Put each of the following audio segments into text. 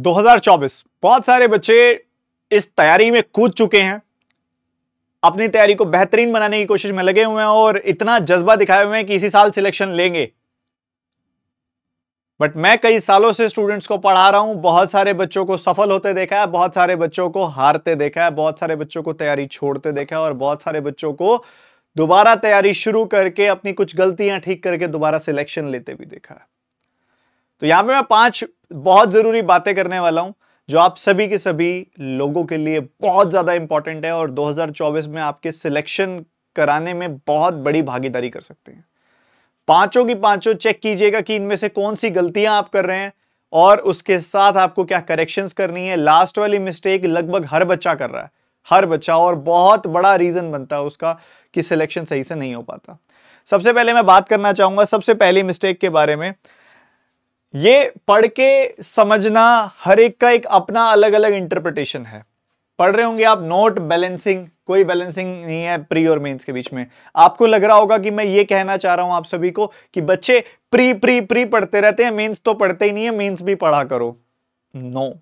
2024 बहुत सारे बच्चे इस तैयारी में कूद चुके हैं अपनी तैयारी को बेहतरीन बनाने की कोशिश में लगे हुए हैं और इतना जज्बा दिखाए हुए हैं कि इसी साल सिलेक्शन लेंगे बट मैं कई सालों से स्टूडेंट्स को पढ़ा रहा हूं बहुत सारे बच्चों को सफल होते देखा है बहुत सारे बच्चों को हारते देखा है बहुत सारे बच्चों को तैयारी छोड़ते देखा है और बहुत सारे बच्चों को दोबारा तैयारी शुरू करके अपनी कुछ गलतियां ठीक करके दोबारा सिलेक्शन लेते भी देखा है तो यहां पे मैं पांच बहुत ज़रूरी बातें करने वाला हूं जो आप सभी के सभी लोगों के लिए बहुत ज़्यादा इंपॉर्टेंट है और 2024 में आपके सिलेक्शन कराने में बहुत बड़ी भागीदारी कर सकते हैं पांचों की पांचों चेक कीजिएगा कि इनमें से कौन सी गलतियां आप कर रहे हैं और उसके साथ आपको क्या करेक्शन करनी है लास्ट वाली मिस्टेक लगभग हर बच्चा कर रहा है हर बच्चा और बहुत बड़ा रीज़न बनता है उसका कि सिलेक्शन सही से नहीं हो पाता सबसे पहले मैं बात करना चाहूंगा सबसे पहली मिस्टेक के बारे में ये पढ़ के समझना हर एक का एक अपना अलग अलग इंटरप्रिटेशन है पढ़ रहे होंगे आप नोट बैलेंसिंग कोई बैलेंसिंग नहीं है प्री और मेंस के बीच में आपको लग रहा होगा कि मैं ये कहना चाह रहा हूं आप सभी को कि बच्चे प्री प्री प्री पढ़ते रहते हैं मेंस तो पढ़ते ही नहीं है मेंस भी पढ़ा करो नो no.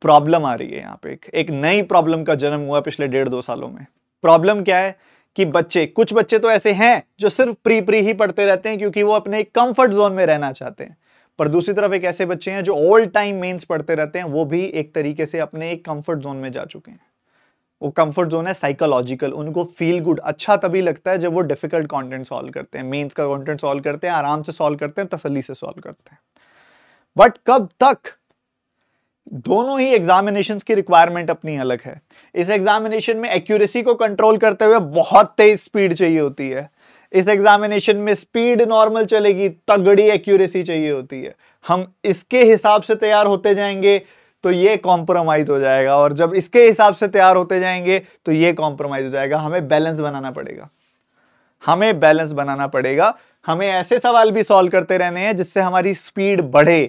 प्रॉब्लम आ रही है यहां पे एक, एक नई प्रॉब्लम का जन्म हुआ पिछले डेढ़ दो सालों में प्रॉब्लम क्या है कि बच्चे कुछ बच्चे तो ऐसे हैं जो सिर्फ प्री प्री ही पढ़ते रहते हैं क्योंकि वो अपने कंफर्ट जोन में रहना चाहते हैं पर दूसरी तरफ एक ऐसे बच्चे हैं जो ऑल टाइम मेंस पढ़ते रहते हैं वो भी एक तरीके से अपने एक कंफर्ट जोन में जा चुके हैं वो कंफर्ट जोन है साइकोलॉजिकल उनको फील गुड अच्छा तभी लगता है जब वो डिफिकल्ट कंटेंट सॉल्व करते हैं मेंस का कंटेंट सॉल्व करते हैं आराम से सॉल्व करते हैं तसल्ली से सॉल्व करते हैं बट कब तक दोनों ही एग्जामिनेशन की रिक्वायरमेंट अपनी अलग है इस एग्जामिनेशन में एक्यूरेसी को कंट्रोल करते हुए बहुत तेज स्पीड चाहिए होती है इस एग्जामिनेशन में स्पीड नॉर्मल चलेगी तगड़ी एक्यूरेसी चाहिए होती है हम इसके हिसाब से तैयार होते जाएंगे तो ये कॉम्प्रोमाइज हो जाएगा और जब इसके हिसाब से तैयार होते जाएंगे तो ये कॉम्प्रोमाइज हो जाएगा हमें बैलेंस बनाना पड़ेगा हमें बैलेंस बनाना पड़ेगा हमें ऐसे सवाल भी सॉल्व करते रहने हैं जिससे हमारी स्पीड बढ़े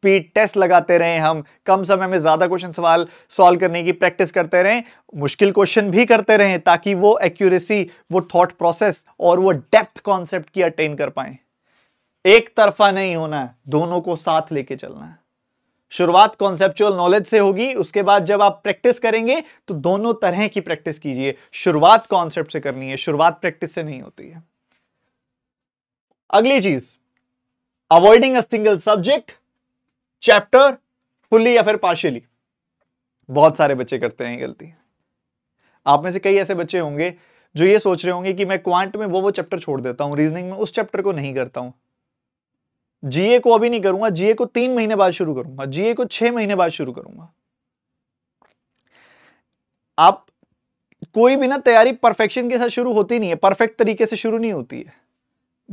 स्पीड टेस्ट लगाते रहें हम कम समय में ज़्यादा क्वेश्चन सवाल सॉल्व करने की प्रैक्टिस करते रहें मुश्किल क्वेश्चन भी करते रहें ताकि वो एक्यूरेसी वो थॉट प्रोसेस और वो डेप्थ कॉन्सेप्ट की अटेन कर पाए एक तरफा नहीं होना दोनों को साथ लेके चलना शुरुआत कॉन्सेप्चुअल नॉलेज से होगी उसके बाद जब आप प्रैक्टिस करेंगे तो दोनों तरह की प्रैक्टिस कीजिए शुरुआत कॉन्सेप्ट से करनी है शुरुआत प्रैक्टिस से नहीं होती है अगली चीज avoiding a single subject chapter fully या फिर पार्शियली बहुत सारे बच्चे करते हैं गलती आप में से कई ऐसे बच्चे होंगे जो ये सोच रहे होंगे कि मैं क्वांट में वो वो चैप्टर छोड़ देता हूं रीजनिंग में उस चैप्टर को नहीं करता हूं जीए को अभी नहीं करूंगा जीए को तीन महीने बाद शुरू करूंगा जीए को छह महीने बाद शुरू करूंगा आप कोई भी ना तैयारी परफेक्शन के साथ शुरू होती नहीं है परफेक्ट तरीके से शुरू नहीं होती है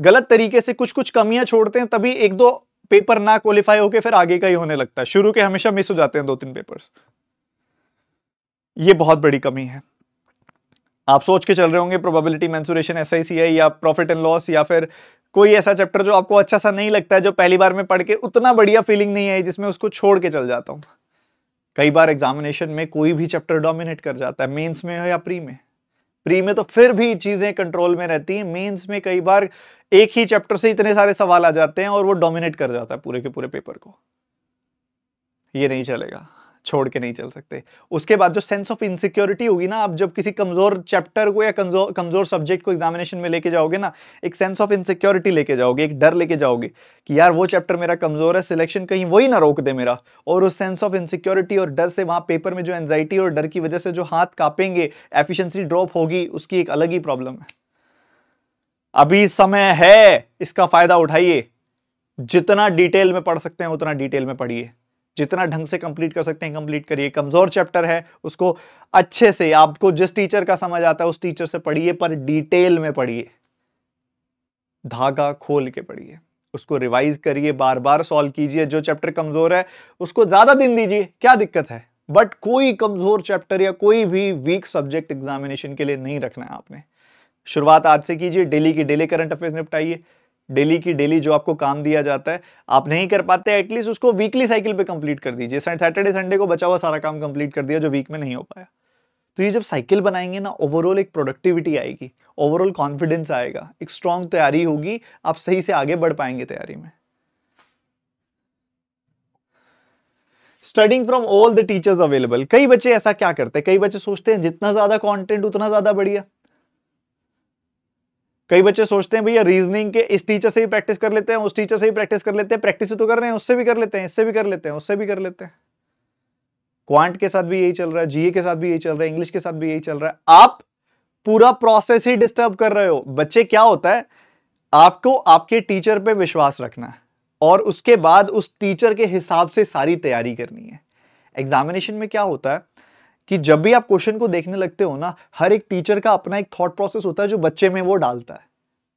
गलत तरीके से कुछ कुछ कमियां छोड़ते हैं तभी एक दो पेपर ना क्वालिफाई होके फिर आगे का ही होने लगता है शुरू के हमेशा मिस हो जाते हैं दो तीन पेपर्स ये बहुत बड़ी कमी है आप सोच के चल रहे होंगे प्रोबेबिलिटी मैंसुरेशन एस या प्रॉफिट एंड लॉस या फिर कोई ऐसा चैप्टर जो आपको अच्छा सा नहीं लगता है जो पहली बार में पढ़ के उतना बढ़िया फीलिंग नहीं आई जिसमें उसको छोड़ के चल जाता हूँ कई बार एग्जामिनेशन में कोई भी चैप्टर डोमिनेट कर जाता है मेंस में हो या प्री में प्री में तो फिर भी चीज़ें कंट्रोल में रहती हैं मेंस में कई बार एक ही चैप्टर से इतने सारे सवाल आ जाते हैं और वो डोमिनेट कर जाता है पूरे के पूरे पेपर को ये नहीं चलेगा छोड़ के नहीं चल सकते उसके बाद जो सेंस ऑफ इनसिक्योरिटी होगी ना आप जब किसी कमज़ोर चैप्टर को या कमज़ोर कमज़ोर सब्जेक्ट को एग्जामिनेशन में लेके जाओगे ना एक सेंस ऑफ इनसिक्योरिटी लेके जाओगे एक डर लेके जाओगे कि यार वो चैप्टर मेरा कमज़ोर है सिलेक्शन कहीं वही ना रोक दे मेरा और उस सेंस ऑफ इनसिक्योरिटी और डर से वहां पेपर में जो एनजाइटी और डर की वजह से जो हाथ कापेंगे एफिशंसी ड्रॉप होगी उसकी एक अलग ही प्रॉब्लम है अभी समय है इसका फ़ायदा उठाइए जितना डिटेल में पढ़ सकते हैं उतना डिटेल में पढ़िए जितना ढंग से कंप्लीट कर सकते हैं कंप्लीट करिए कमज़ोर चैप्टर है उसको अच्छे से आपको जिस टीचर का समझ आता है उस टीचर से पढ़िए पर डिटेल में पढ़िए धागा खोल के पढ़िए उसको रिवाइज करिए बार बार सॉल्व कीजिए जो चैप्टर कमज़ोर है उसको ज़्यादा दिन दीजिए क्या दिक्कत है बट कोई कमज़ोर चैप्टर या कोई भी वीक सब्जेक्ट एग्जामिनेशन के लिए नहीं रखना है आपने शुरुआत आज से कीजिए डेली की डेली करंट अफेयर्स निपटाइए डेली की डेली जो आपको काम दिया जाता है आप नहीं कर पाते एटलीस्ट उसको वीकली साइकिल पे कंप्लीट कर दीजिए सैटरडे संडे को बचा हुआ सारा काम कंप्लीट कर दिया जो वीक में नहीं हो पाया तो ये जब साइकिल बनाएंगे ना ओवरऑल एक प्रोडक्टिविटी आएगी ओवरऑल कॉन्फिडेंस आएगा एक स्ट्रांग तैयारी होगी आप सही से आगे बढ़ पाएंगे तैयारी में studying from all the teachers available कई बच्चे ऐसा क्या करते हैं कई बच्चे सोचते हैं जितना ज्यादा कॉन्टेंट उतना ज्यादा बढ़िया कई बच्चे सोचते हैं भैया रीजनिंग के इस टीचर से भी प्रैक्टिस कर लेते हैं उस टीचर से भी प्रैक्टिस कर लेते हैं प्रैक्टिस तो कर रहे हैं उससे भी कर लेते हैं इससे भी कर लेते हैं उससे भी कर लेते हैं क्वांट के साथ भी यही चल रहा है जीए के साथ भी यही चल रहा है इंग्लिश के साथ भी यही चल रहा है आप पूरा प्रोसेस ही डिस्टर्ब कर रहे हो बच्चे क्या होता है आपको आपके टीचर पर विश्वास रखना है और उसके बाद उस टीचर के हिसाब से सारी तैयारी करनी है एग्जामिनेशन में क्या होता है कि जब भी आप क्वेश्चन को देखने लगते हो ना हर एक टीचर का अपना एक थॉट प्रोसेस होता है जो बच्चे में वो डालता है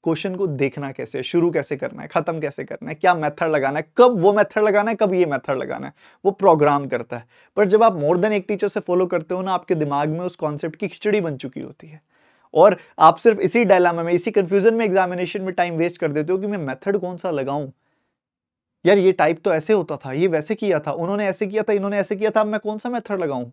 क्वेश्चन को देखना कैसे शुरू कैसे करना है खत्म कैसे करना है क्या मेथड लगाना है कब वो मेथड लगाना है कब ये मेथड लगाना है वो प्रोग्राम करता है पर जब आप मोर देन एक टीचर से फॉलो करते हो ना आपके दिमाग में उस कॉन्सेप्ट की खिचड़ी बन चुकी होती है और आप सिर्फ इसी डायलामा में इसी कंफ्यूजन में एग्जामिनेशन में टाइम वेस्ट कर देते हो कि मैं मेथड कौन सा लगाऊं यार ये टाइप तो ऐसे होता था ये वैसे किया था उन्होंने ऐसे किया था इन्होंने ऐसे किया था अब मैं कौन सा मेथड लगाऊं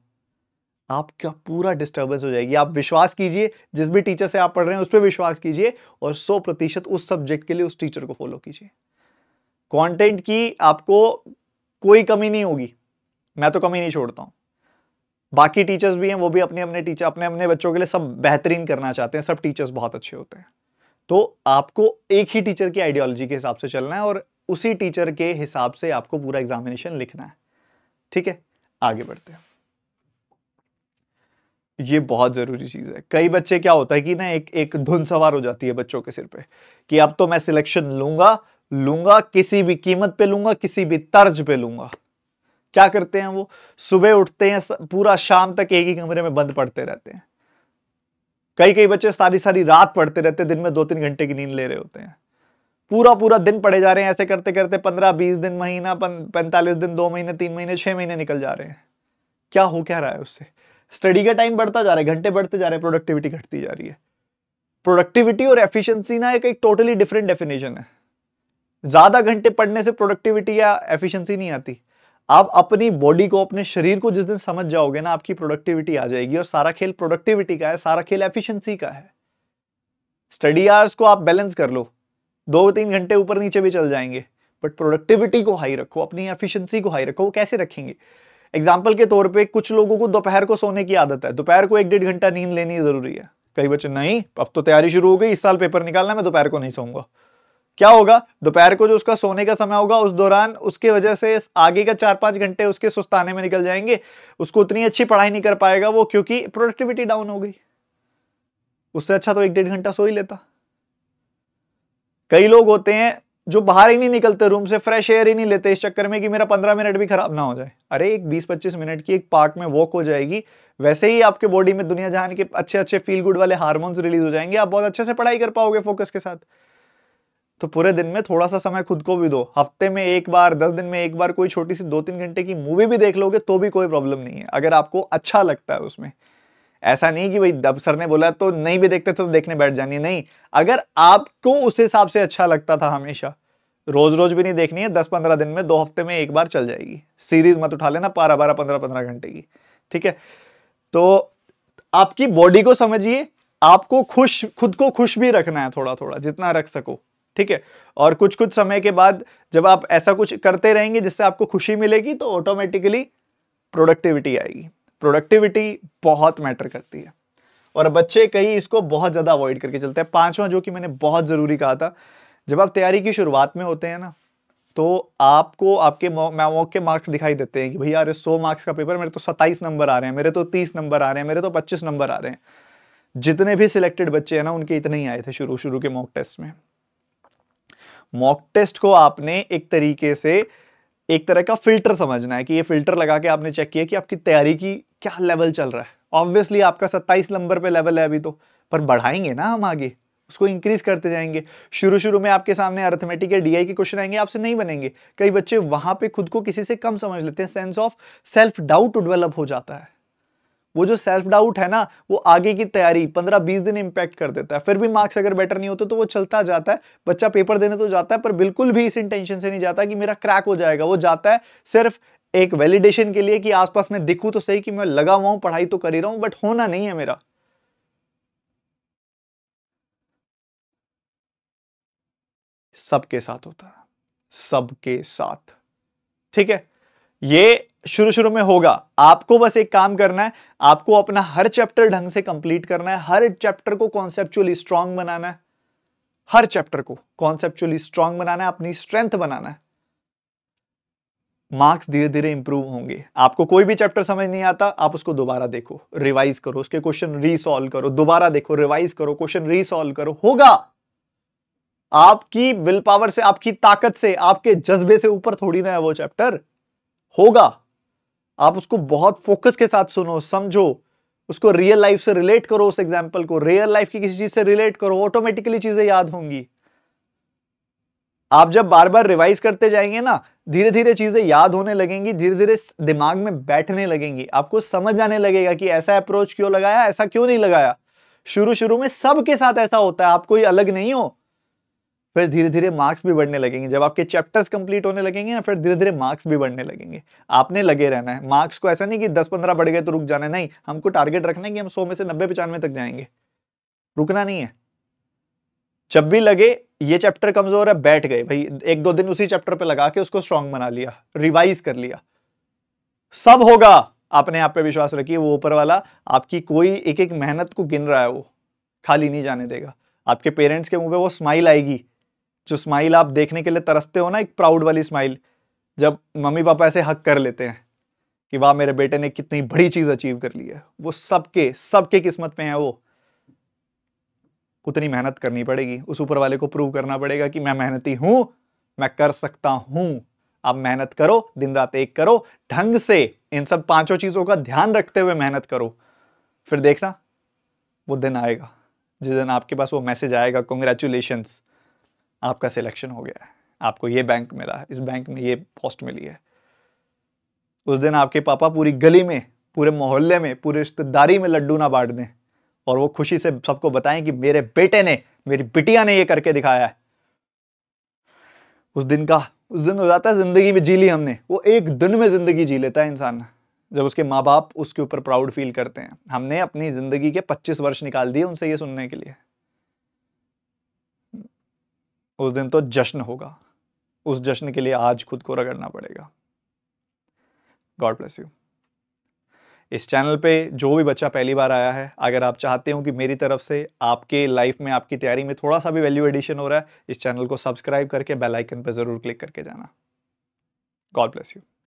आपका पूरा डिस्टर्बेंस हो जाएगी आप विश्वास कीजिए जिस भी टीचर से आप पढ़ रहे हैं उस पर विश्वास कीजिए और सौ प्रतिशत उस सब्जेक्ट के लिए उस टीचर को फॉलो कीजिए कंटेंट की आपको कोई कमी नहीं होगी मैं तो कमी नहीं छोड़ता हूँ बाकी टीचर्स भी हैं वो भी अपने अपने टीचर अपने अपने बच्चों के लिए सब बेहतरीन करना चाहते हैं सब टीचर्स बहुत अच्छे होते हैं तो आपको एक ही टीचर की आइडियोलॉजी के हिसाब से चलना है और उसी टीचर के हिसाब से आपको पूरा एग्जामिनेशन लिखना है ठीक है आगे बढ़ते हैं ये बहुत ज़रूरी चीज़ है कई बच्चे क्या होता है कि ना एक एक धुन सवार हो जाती है बच्चों के सिर पे कि अब तो मैं सिलेक्शन लूंगा लूंगा किसी भी कीमत पे लूंगा किसी भी तर्ज पे लूंगा क्या करते हैं वो सुबह उठते हैं पूरा शाम तक एक ही कमरे में बंद पड़ते रहते हैं कई कई बच्चे सारी सारी रात पढ़ते रहते हैं दिन में दो तीन घंटे की नींद ले रहे होते हैं पूरा पूरा दिन पढ़े जा रहे हैं ऐसे करते करते पंद्रह बीस दिन महीना पैंतालीस दिन दो महीने तीन महीने छह महीने निकल जा रहे हैं क्या हो क्या रहा है उससे स्टडी का टाइम बढ़ता जा रहा है घंटे बढ़ते जा रहे हैं प्रोडक्टिविटी घटती जा रही है प्रोडक्टिविटी और एफिशिएंसी ना एक एक टोटली डिफरेंट डेफिनेशन है ज़्यादा घंटे पढ़ने से प्रोडक्टिविटी या एफिशिएंसी नहीं आती आप अपनी बॉडी को अपने शरीर को जिस दिन समझ जाओगे ना आपकी प्रोडक्टिविटी आ जाएगी और सारा खेल प्रोडक्टिविटी का है सारा खेल एफिशिएंसी का है स्टडी आवर्स को आप बैलेंस कर लो दो तीन घंटे ऊपर नीचे भी चल जाएंगे बट प्रोडक्टिविटी को हाई रखो अपनी एफिशिएंसी को हाई रखो वो कैसे रखेंगे एग्जाम्पल के तौर पे कुछ लोगों को दोपहर को सोने की आदत है दोपहर को एक डेढ़ घंटा नींद लेनी जरूरी है कई बच्चे नहीं अब तो तैयारी शुरू हो गई इस साल पेपर निकालना मैं दोपहर को नहीं सोऊंगा क्या होगा दोपहर को जो उसका सोने का समय होगा उस दौरान उसके वजह से आगे का चार पांच घंटे उसके सुस्ताने में निकल जाएंगे उसको उतनी अच्छी पढ़ाई नहीं कर पाएगा वो क्योंकि प्रोडक्टिविटी डाउन हो गई उससे अच्छा तो एक डेढ़ घंटा सो ही लेता कई लोग होते हैं जो बाहर ही नहीं निकलते रूम से फ्रेश एयर ही नहीं लेते इस चक्कर में कि मेरा पंद्रह मिनट भी खराब ना हो जाए अरे एक बीस पच्चीस मिनट की एक पार्क में वॉक हो जाएगी वैसे ही आपके बॉडी में दुनिया जहान के अच्छे अच्छे फील गुड वाले हार्मोन्स रिलीज हो जाएंगे आप बहुत अच्छे से पढ़ाई कर पाओगे फोकस के साथ तो पूरे दिन में थोड़ा सा समय खुद को भी दो हफ्ते में एक बार दस दिन में एक बार कोई छोटी सी दो तीन घंटे की मूवी भी देख लोगे तो भी कोई प्रॉब्लम नहीं है अगर आपको अच्छा लगता है उसमें ऐसा नहीं कि भाई दब सर ने बोला तो नहीं भी देखते तो देखने बैठ जानी नहीं अगर आपको उस हिसाब से अच्छा लगता था हमेशा रोज रोज भी नहीं देखनी है दस पंद्रह दिन में दो हफ्ते में एक बार चल जाएगी सीरीज मत उठा लेना बारह बारह पंद्रह पंद्रह घंटे की ठीक है तो आपकी बॉडी को समझिए आपको खुश खुद को खुश भी रखना है थोड़ा थोड़ा जितना रख सको ठीक है और कुछ कुछ समय के बाद जब आप ऐसा कुछ करते रहेंगे जिससे आपको खुशी मिलेगी तो ऑटोमेटिकली प्रोडक्टिविटी आएगी प्रोडक्टिविटी बहुत मैटर करती है और बच्चे कई इसको बहुत ज़्यादा अवॉइड करके चलते हैं पांचवा जो कि मैंने बहुत ज़रूरी कहा था जब आप तैयारी की शुरुआत में होते हैं ना तो आपको आपके मॉक के मार्क्स दिखाई देते हैं कि भैया अरे सौ मार्क्स का पेपर मेरे तो सत्ताईस नंबर आ रहे हैं मेरे तो तीस नंबर आ रहे हैं मेरे तो पच्चीस नंबर आ रहे हैं जितने भी सिलेक्टेड बच्चे हैं ना उनके इतने ही आए थे शुरू शुरू के मॉक टेस्ट में मॉक टेस्ट को आपने एक तरीके से एक तरह का फिल्टर समझना है कि ये फिल्टर लगा के आपने चेक किया कि आपकी तैयारी की क्या लेवल चल रहा है ऑब्वियसली आपका सत्ताईस नंबर पे लेवल है अभी तो पर बढ़ाएंगे ना हम आगे उसको इंक्रीज करते जाएंगे शुरू शुरू में आपके सामने अर्थमेटिक या डीआई के क्वेश्चन आएंगे आपसे नहीं बनेंगे कई बच्चे वहां पे खुद को किसी से कम समझ लेते हैं sense of self doubt develop हो जाता है वो जो सेल्फ डाउट है ना वो आगे की तैयारी पंद्रह बीस दिन इम्पैक्ट कर देता है फिर भी मार्क्स अगर बेटर नहीं होते तो वो चलता जाता है बच्चा पेपर देने तो जाता है पर बिल्कुल भी इस इंटेंशन से नहीं जाता कि मेरा क्रैक हो जाएगा वो जाता है सिर्फ एक वैलिडेशन के लिए कि आसपास में दिखूं तो सही कि मैं लगा हुआ हूं पढ़ाई तो कर ही रहा हूं बट होना नहीं है मेरा सबके साथ होता है सबके साथ ठीक है ये शुरू शुरू में होगा आपको बस एक काम करना है आपको अपना हर चैप्टर ढंग से कंप्लीट करना है हर चैप्टर को कॉन्सेप्चुअली स्ट्रांग बनाना है हर चैप्टर को कॉन्सेप्चुअली स्ट्रांग बनाना है अपनी स्ट्रेंथ बनाना है मार्क्स धीरे धीरे इंप्रूव होंगे आपको कोई भी चैप्टर समझ नहीं आता आप उसको दोबारा देखो रिवाइज करो उसके क्वेश्चन रीसॉल्व करो दोबारा देखो रिवाइज करो क्वेश्चन रीसॉल्व करो होगा आपकी विल पावर से आपकी ताकत से आपके जज्बे से ऊपर थोड़ी ना है वो चैप्टर होगा आप उसको बहुत फोकस के साथ सुनो समझो उसको रियल लाइफ से रिलेट करो उस एग्जाम्पल को रियल लाइफ की किसी चीज से रिलेट करो ऑटोमेटिकली चीजें याद होंगी आप जब बार बार रिवाइज करते जाएंगे ना धीरे धीरे चीजें याद होने लगेंगी धीरे धीरे दिमाग में बैठने लगेंगी आपको समझ आने लगेगा कि ऐसा अप्रोच क्यों लगाया ऐसा क्यों नहीं लगाया शुरू शुरू में सबके साथ ऐसा होता है आप कोई अलग नहीं हो फिर धीरे धीरे मार्क्स भी बढ़ने लगेंगे जब आपके चैप्टर्स कंप्लीट होने लगेंगे ना फिर धीरे धीरे मार्क्स भी बढ़ने लगेंगे आपने लगे रहना है मार्क्स को ऐसा नहीं कि दस पंद्रह बढ़ गए तो रुक जाना नहीं हमको टारगेट रखना है कि हम सौ में से नब्बे पचानवे तक जाएंगे रुकना नहीं है जब भी लगे ये चैप्टर कमजोर है बैठ गए भाई एक दो दिन उसी चैप्टर पर लगा के उसको स्ट्रांग बना लिया रिवाइज कर लिया सब होगा आपने आप पे विश्वास रखिए वो ऊपर वाला आपकी कोई एक एक मेहनत को गिन रहा है वो खाली नहीं जाने देगा आपके पेरेंट्स के मुंह पे वो स्माइल आएगी जो स्माइल आप देखने के लिए तरसते हो ना एक प्राउड वाली स्माइल जब मम्मी पापा ऐसे हक कर लेते हैं कि वाह मेरे बेटे ने कितनी बड़ी चीज़ अचीव कर ली है वो सबके सबके किस्मत में है वो उतनी मेहनत करनी पड़ेगी उस ऊपर वाले को प्रूव करना पड़ेगा कि मैं मेहनती हूं मैं कर सकता हूं आप मेहनत करो दिन रात एक करो ढंग से इन सब पांचों चीजों का ध्यान रखते हुए मेहनत करो फिर देखना वो दिन आएगा जिस दिन आपके पास वो मैसेज आएगा कॉन्ग्रेचुलेशंस आपका सिलेक्शन हो गया है आपको ये बैंक मिला है इस बैंक में ये पोस्ट मिली है उस दिन आपके पापा पूरी गली में पूरे मोहल्ले में पूरे रिश्तेदारी में लड्डू ना बांट दें और वो खुशी से सबको बताएं कि मेरे बेटे ने मेरी बिटिया ने ये करके दिखाया है उस दिन का उस दिन हो जाता है ज़िंदगी में जी ली हमने वो एक दिन में ज़िंदगी जी लेता है इंसान जब उसके माँ बाप उसके ऊपर प्राउड फील करते हैं हमने अपनी ज़िंदगी के 25 वर्ष निकाल दिए उनसे ये सुनने के लिए उस दिन तो जश्न होगा उस जश्न के लिए आज खुद को रगड़ना पड़ेगा गॉड ब्लेस यू इस चैनल पे जो भी बच्चा पहली बार आया है अगर आप चाहते हो कि मेरी तरफ से आपके लाइफ में आपकी तैयारी में थोड़ा सा भी वैल्यू एडिशन हो रहा है इस चैनल को सब्सक्राइब करके बेल आइकन पर ज़रूर क्लिक करके जाना गॉड ब्लेस यू